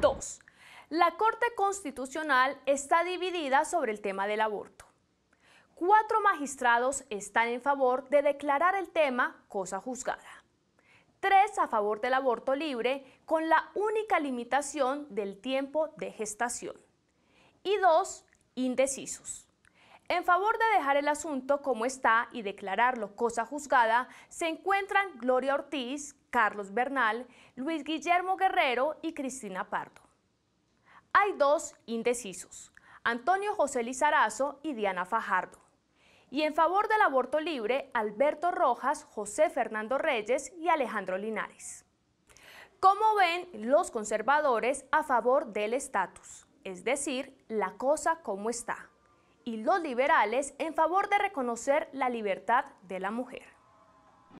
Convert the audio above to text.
2. la Corte Constitucional está dividida sobre el tema del aborto. Cuatro magistrados están en favor de declarar el tema cosa juzgada. Tres a favor del aborto libre con la única limitación del tiempo de gestación. Y dos, indecisos. En favor de dejar el asunto como está y declararlo cosa juzgada, se encuentran Gloria Ortiz, Carlos Bernal, Luis Guillermo Guerrero y Cristina Pardo. Hay dos indecisos, Antonio José Lizarazo y Diana Fajardo. Y en favor del aborto libre, Alberto Rojas, José Fernando Reyes y Alejandro Linares. ¿Cómo ven los conservadores a favor del estatus? Es decir, la cosa como está y los liberales en favor de reconocer la libertad de la mujer.